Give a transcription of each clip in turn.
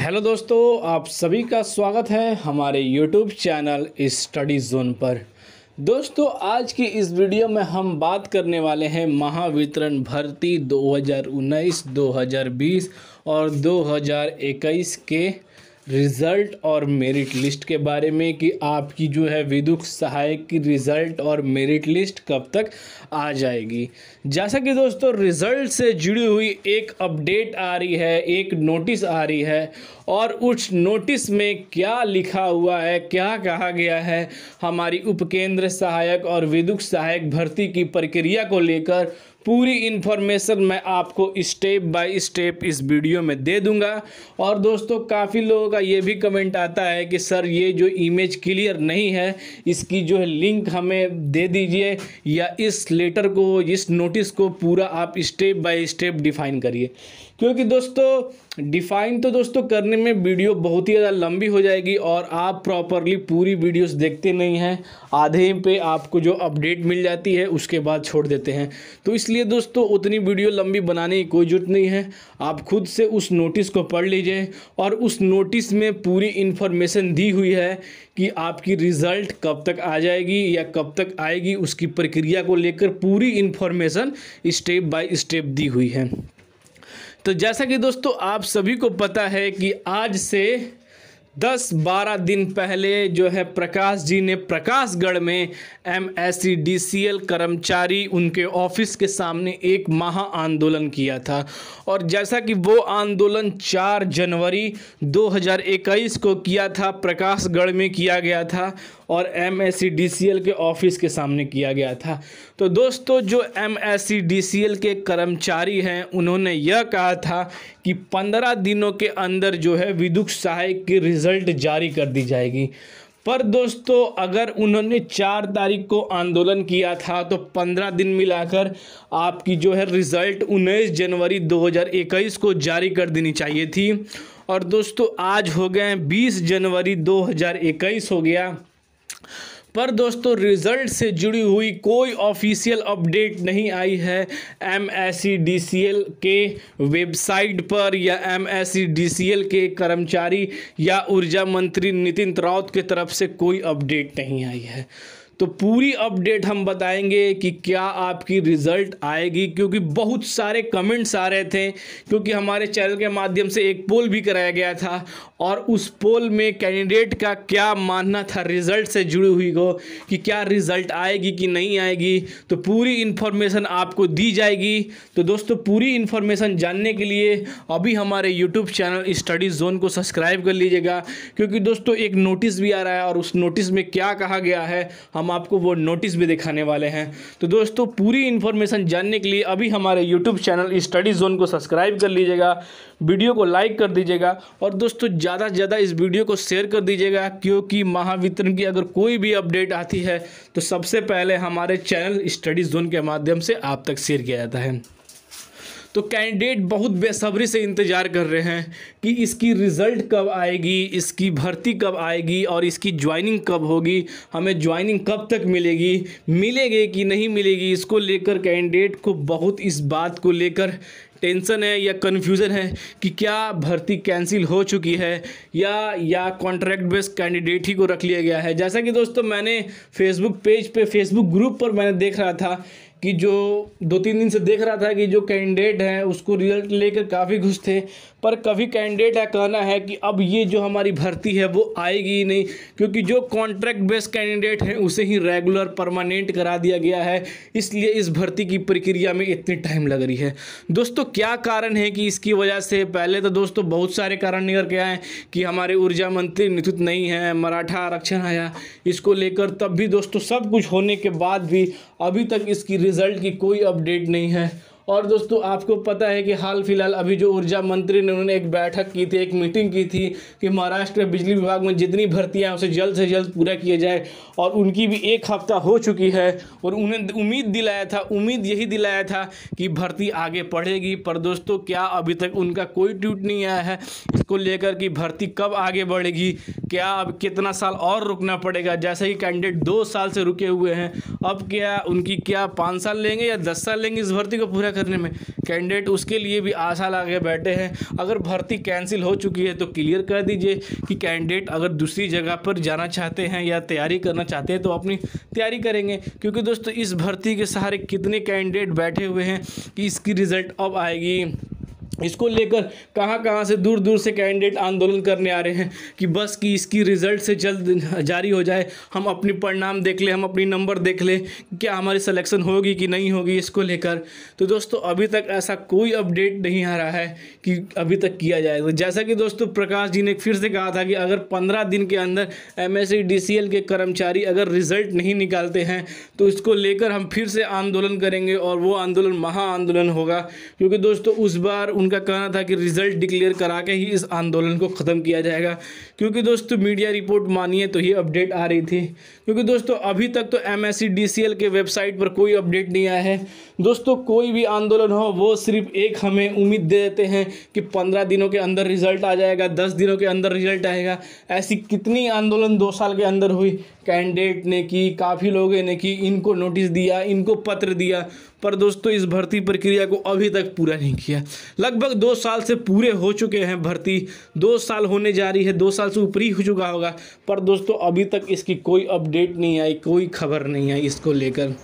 hello दोस्तों आप सभी का स्वागत है हमारे यूट्यूब चैनल स्टडी जोन पर दोस्तों आज की इस वीडियो में हम बात करने वाले हैं महावितरण भर्ती 2019, 2020 और 2021 के रिज़ल्ट और मेरिट लिस्ट के बारे में कि आपकी जो है विदुक सहायक की रिज़ल्ट और मेरिट लिस्ट कब तक आ जाएगी जैसा कि दोस्तों रिज़ल्ट से जुड़ी हुई एक अपडेट आ रही है एक नोटिस आ रही है और उस नोटिस में क्या लिखा हुआ है क्या कहा गया है हमारी उपकेंद्र सहायक और विदुक सहायक भर्ती की प्रक्रिया को लेकर पूरी इन्फॉर्मेशन मैं आपको स्टेप बाय स्टेप इस वीडियो में दे दूंगा और दोस्तों काफ़ी लोगों का ये भी कमेंट आता है कि सर ये जो इमेज क्लियर नहीं है इसकी जो है लिंक हमें दे दीजिए या इस लेटर को इस नोटिस को पूरा आप स्टेप बाय स्टेप डिफ़ाइन करिए क्योंकि दोस्तों डिफ़ाइन तो दोस्तों करने में वीडियो बहुत ही ज़्यादा लंबी हो जाएगी और आप प्रॉपरली पूरी वीडियोस देखते नहीं हैं आधे पे आपको जो अपडेट मिल जाती है उसके बाद छोड़ देते हैं तो इस इसलिए दोस्तों उतनी वीडियो लंबी बनाने की कोई ज़रूरत नहीं है आप खुद से उस नोटिस को पढ़ लीजिए और उस नोटिस में पूरी इन्फॉर्मेशन दी हुई है कि आपकी रिज़ल्ट कब तक आ जाएगी या कब तक आएगी उसकी प्रक्रिया को लेकर पूरी इन्फॉर्मेशन स्टेप बाय स्टेप दी हुई है तो जैसा कि दोस्तों आप सभी को पता है कि आज से दस बारह दिन पहले जो है प्रकाश जी ने प्रकाशगढ़ में एम एस सी कर्मचारी उनके ऑफिस के सामने एक महा आंदोलन किया था और जैसा कि वो आंदोलन 4 जनवरी 2021 को किया था प्रकाशगढ़ में किया गया था और एम के ऑफिस के सामने किया गया था तो दोस्तों जो एम के कर्मचारी हैं उन्होंने यह कहा था कि पंद्रह दिनों के अंदर जो है विदुक सहायक की रिज़ल्ट जारी कर दी जाएगी पर दोस्तों अगर उन्होंने चार तारीख को आंदोलन किया था तो पंद्रह दिन मिलाकर आपकी जो है रिज़ल्ट उन्नीस जनवरी 2021 को जारी कर देनी चाहिए थी और दोस्तों आज हो गए हैं बीस जनवरी 2021 हो गया पर दोस्तों रिजल्ट से जुड़ी हुई कोई ऑफिशियल अपडेट नहीं आई है एम के वेबसाइट पर या एम के कर्मचारी या ऊर्जा मंत्री नितिन राउत की तरफ से कोई अपडेट नहीं आई है तो पूरी अपडेट हम बताएंगे कि क्या आपकी रिज़ल्ट आएगी क्योंकि बहुत सारे कमेंट्स आ रहे थे क्योंकि हमारे चैनल के माध्यम से एक पोल भी कराया गया था और उस पोल में कैंडिडेट का क्या मानना था रिज़ल्ट से जुड़ी हुई को कि क्या रिज़ल्ट आएगी कि नहीं आएगी तो पूरी इन्फॉर्मेशन आपको दी जाएगी तो दोस्तों पूरी इन्फॉर्मेशन जानने के लिए अभी हमारे यूट्यूब चैनल स्टडी जोन को सब्सक्राइब कर लीजिएगा क्योंकि दोस्तों एक नोटिस भी आ रहा है और उस नोटिस में क्या कहा गया है हम हम आपको वो नोटिस भी दिखाने वाले हैं तो दोस्तों पूरी इन्फॉर्मेशन जानने के लिए अभी हमारे यूट्यूब चैनल स्टडी जोन को सब्सक्राइब कर लीजिएगा वीडियो को लाइक कर दीजिएगा और दोस्तों ज़्यादा से ज़्यादा इस वीडियो को शेयर कर दीजिएगा क्योंकि महावितरण की अगर कोई भी अपडेट आती है तो सबसे पहले हमारे चैनल स्टडी जोन के माध्यम से आप तक शेयर किया जाता है तो कैंडिडेट बहुत बेसब्री से इंतज़ार कर रहे हैं कि इसकी रिज़ल्ट कब आएगी इसकी भर्ती कब आएगी और इसकी ज्वाइनिंग कब होगी हमें ज्वाइनिंग कब तक मिलेगी मिलेगी कि नहीं मिलेगी इसको लेकर कैंडिडेट को बहुत इस बात को लेकर टेंशन है या कन्फ्यूज़न है कि क्या भर्ती कैंसिल हो चुकी है या या कॉन्ट्रैक्ट बेस्ड कैंडिडेट ही को रख लिया गया है जैसा कि दोस्तों मैंने फेसबुक पेज पे फेसबुक ग्रुप पर मैंने देख रहा था कि जो दो तीन दिन से देख रहा था कि जो कैंडिडेट हैं उसको रिजल्ट लेकर काफ़ी खुश थे पर कभी कैंडिडेट का कहना है कि अब ये जो हमारी भर्ती है वो आएगी ही नहीं क्योंकि जो कॉन्ट्रैक्ट बेस्ड कैंडिडेट हैं उसे ही रेगुलर परमानेंट करा दिया गया है इसलिए इस भर्ती की प्रक्रिया में इतनी टाइम लग रही है दोस्तों क्या कारण है कि इसकी वजह से पहले तो दोस्तों बहुत सारे कारण निकल के आए कि हमारे ऊर्जा मंत्री नितुत नहीं है मराठा आरक्षण आया इसको लेकर तब भी दोस्तों सब कुछ होने के बाद भी अभी तक इसकी रिज़ल्ट की कोई अपडेट नहीं है और दोस्तों आपको पता है कि हाल फिलहाल अभी जो ऊर्जा मंत्री ने उन्होंने एक बैठक की थी एक मीटिंग की थी कि महाराष्ट्र में बिजली विभाग में जितनी भर्तियाँ उसे जल्द से जल्द पूरा किया जाए और उनकी भी एक हफ्ता हो चुकी है और उन्हें उम्मीद दिलाया था उम्मीद यही दिलाया था कि भर्ती आगे बढ़ेगी पर दोस्तों क्या अभी तक उनका कोई ट्वीट नहीं आया है इसको लेकर कि भर्ती कब आगे बढ़ेगी क्या अब कितना साल और रुकना पड़ेगा जैसे कि कैंडिडेट दो साल से रुके हुए हैं अब क्या उनकी क्या पाँच साल लेंगे या दस साल लेंगे इस भर्ती को पूरा करने में कैंडिडेट उसके लिए भी आशा ला बैठे हैं अगर भर्ती कैंसिल हो चुकी है तो क्लियर कर दीजिए कि कैंडिडेट अगर दूसरी जगह पर जाना चाहते हैं या तैयारी करना चाहते हैं तो अपनी तैयारी करेंगे क्योंकि दोस्तों इस भर्ती के सहारे कितने कैंडिडेट बैठे हुए हैं कि इसकी रिज़ल्ट अब आएगी इसको लेकर कहाँ कहाँ से दूर दूर से कैंडिडेट आंदोलन करने आ रहे हैं कि बस कि इसकी रिज़ल्ट से जल्द जारी हो जाए हम अपने परिणाम देख लें हम अपनी नंबर देख लें क्या हमारी सिलेक्शन होगी कि नहीं होगी इसको लेकर तो दोस्तों अभी तक ऐसा कोई अपडेट नहीं आ रहा है कि अभी तक किया जाए तो जैसा कि दोस्तों प्रकाश जी ने फिर से कहा था कि अगर पंद्रह दिन के अंदर एम एस के कर्मचारी अगर रिज़ल्ट नहीं निकालते हैं तो इसको लेकर हम फिर से आंदोलन करेंगे और वो आंदोलन महा आंदोलन होगा क्योंकि दोस्तों उस बार उन उनका कहना था कि रिजल्ट डिक्लेयर करा के ही इस आंदोलन को ख़त्म किया जाएगा क्योंकि दोस्तों मीडिया रिपोर्ट मानिए तो ये अपडेट आ रही थी क्योंकि दोस्तों अभी तक तो एम के वेबसाइट पर कोई अपडेट नहीं आया है दोस्तों कोई भी आंदोलन हो वो सिर्फ एक हमें उम्मीद दे देते हैं कि पंद्रह दिनों के अंदर रिजल्ट आ जाएगा दस दिनों के अंदर रिजल्ट आएगा ऐसी कितनी आंदोलन दो साल के अंदर हुई कैंडिडेट ने की काफ़ी लोगों ने की इनको नोटिस दिया इनको पत्र दिया पर दोस्तों इस भर्ती प्रक्रिया को अभी तक पूरा नहीं किया लगभग दो साल से पूरे हो चुके हैं भर्ती दो साल होने जा रही है दो साल से ऊपर ही हो चुका होगा पर दोस्तों अभी तक इसकी कोई अपडेट नहीं आई कोई खबर नहीं आई इसको लेकर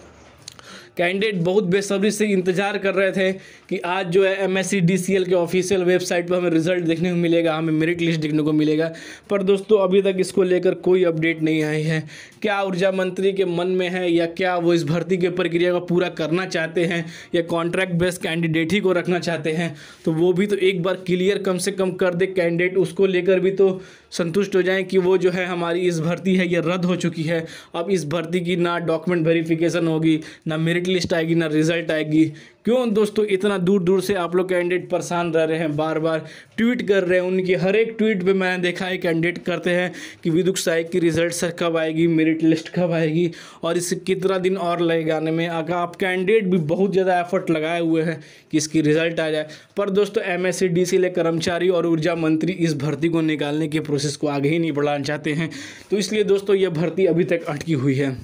कैंडिडेट बहुत बेसब्री से इंतजार कर रहे थे कि आज जो है एम एस के ऑफिशियल वेबसाइट पर हमें रिजल्ट देखने को मिलेगा हमें मेरिट लिस्ट देखने को मिलेगा पर दोस्तों अभी तक इसको लेकर कोई अपडेट नहीं आई है क्या ऊर्जा मंत्री के मन में है या क्या वो इस भर्ती के प्रक्रिया को पूरा करना चाहते हैं या कॉन्ट्रैक्ट बेस्ड कैंडिडेट ही को रखना चाहते हैं तो वो भी तो एक बार क्लियर कम से कम कर दे कैंडिडेट उसको लेकर भी तो संतुष्ट हो जाएं कि वो जो है हमारी इस भर्ती है ये रद्द हो चुकी है अब इस भर्ती की ना डॉक्यूमेंट वेरिफिकेशन होगी ना मेरिट लिस्ट आएगी ना रिज़ल्ट आएगी क्यों दोस्तों इतना दूर दूर से आप लोग कैंडिडेट परेशान रह रहे हैं बार बार ट्वीट कर रहे हैं उनकी हर एक ट्वीट पे मैंने देखा है कैंडिडेट करते हैं कि विदुक साई की रिजल्ट सर कब आएगी मेरिट लिस्ट कब आएगी और इसे कितना दिन और लगेगा आने में अगर आप कैंडिडेट भी बहुत ज़्यादा एफर्ट लगाए हुए हैं कि इसकी रिजल्ट आ जाए पर दोस्तों एम एस ले कर्मचारी और ऊर्जा मंत्री इस भर्ती को निकालने के प्रोसेस को आगे ही नहीं बढ़ाना चाहते हैं तो इसलिए दोस्तों यह भर्ती अभी तक अटकी हुई है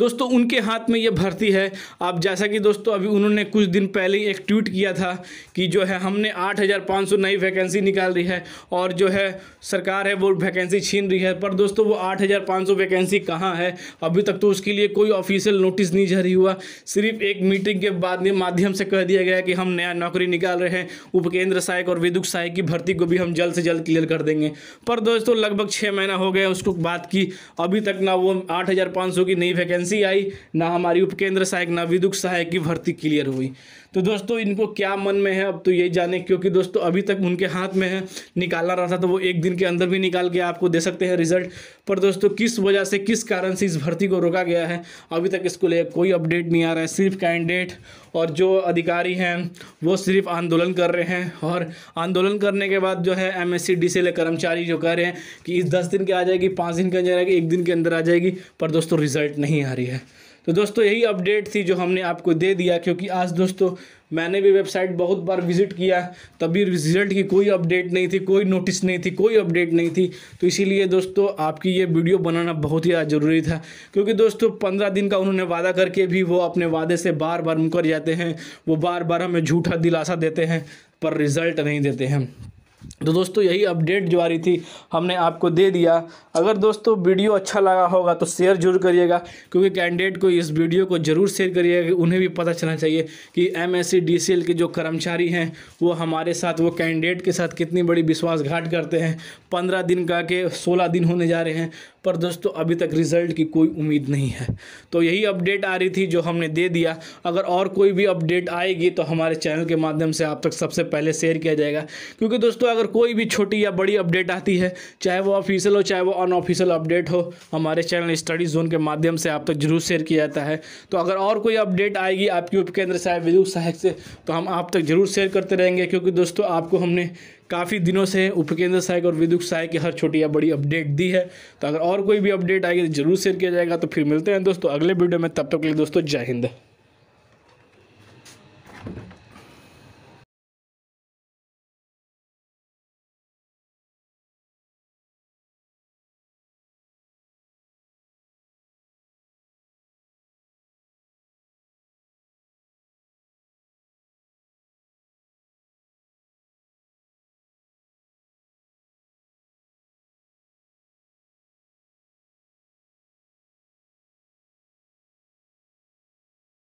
दोस्तों उनके हाथ में ये भर्ती है आप जैसा कि दोस्तों अभी उन्होंने कुछ दिन पहले एक ट्वीट किया था कि जो है हमने 8,500 नई वैकेंसी निकाल रही है और जो है सरकार है वो वैकेंसी छीन रही है पर दोस्तों वो 8,500 वैकेंसी कहाँ है अभी तक तो उसके लिए कोई ऑफिशियल नोटिस नहीं जारी हुआ सिर्फ एक मीटिंग के बाद में माध्यम से कह दिया गया कि हम नया नौकरी निकाल रहे हैं उपकेंद्र सहायक और विद्युत सहायक की भर्ती को भी हम जल्द से जल्द क्लियर कर देंगे पर दोस्तों लगभग छः महीना हो गया उसको बात की अभी तक ना वो आठ की नई वैकेंसी वैकेंसी आई ना हमारी उपकेंद्र सहायक ना विद्युत सहायक की भर्ती क्लियर हुई तो दोस्तों इनको क्या मन में है अब तो यही जाने क्योंकि दोस्तों अभी तक उनके हाथ में है निकालना रहा था तो वो एक दिन के अंदर भी निकाल के आपको दे सकते हैं रिजल्ट पर दोस्तों किस वजह से किस कारण से इस भर्ती को रोका गया है अभी तक इसको लेकर कोई अपडेट नहीं आ रहा है सिर्फ कैंडिडेट और जो अधिकारी हैं वो सिर्फ आंदोलन कर रहे हैं और आंदोलन करने के बाद जो है एम एस e कर्मचारी जो कह रहे हैं कि इस दस दिन के आ जाएगी पाँच दिन के अंदर आएगी एक दिन के अंदर आ जाएगी पर दोस्तों रिजल्ट नहीं आ रही है तो दोस्तों यही अपडेट थी जो हमने आपको दे दिया क्योंकि आज दोस्तों मैंने भी वेबसाइट बहुत बार विजिट किया तभी रिजल्ट की कोई अपडेट नहीं थी कोई नोटिस नहीं थी कोई अपडेट नहीं थी तो इसीलिए दोस्तों आपकी ये वीडियो बनाना बहुत ही ज़रूरी था क्योंकि दोस्तों पंद्रह दिन का उन्होंने वादा करके भी वो अपने वादे से बार बार मुकर जाते हैं वो बार बार हमें झूठा दिलासा देते हैं पर रिज़ल्ट नहीं देते हैं तो दोस्तों यही अपडेट जो आ रही थी हमने आपको दे दिया अगर दोस्तों वीडियो अच्छा लगा होगा तो शेयर जरूर करिएगा क्योंकि कैंडिडेट को इस वीडियो को ज़रूर शेयर करिएगा कि उन्हें भी पता चलना चाहिए कि एमएससी डीसीएल के जो कर्मचारी हैं वो हमारे साथ वो कैंडिडेट के साथ कितनी बड़ी विश्वासघात करते हैं पंद्रह दिन का के सोलह दिन होने जा रहे हैं पर दोस्तों अभी तक रिज़ल्ट की कोई उम्मीद नहीं है तो यही अपडेट आ रही थी जो हमने दे दिया अगर और कोई भी अपडेट आएगी तो हमारे चैनल के माध्यम से आप तक सबसे पहले शेयर किया जाएगा क्योंकि दोस्तों अगर कोई भी छोटी या बड़ी अपडेट आती है चाहे वो ऑफिशियल हो चाहे वो अनऑफिशियल अपडेट हो हमारे चैनल स्टडी जोन के माध्यम से आप तक जरूर शेयर किया जाता है तो अगर और कोई अपडेट आएगी आपके उपकेंद्र साहब विद्युत सहायक से तो हम आप तक जरूर शेयर करते रहेंगे क्योंकि दोस्तों आपको हमने काफ़ी दिनों से उपकेंद्र सहायक और विद्युत सहायक की हर छोटी या बड़ी अपडेट दी है तो अगर और कोई भी अपडेट आएगी तो जरूर शेयर किया जाएगा तो फिर मिलते हैं दोस्तों अगले वीडियो में तब तक के लिए दोस्तों जय हिंद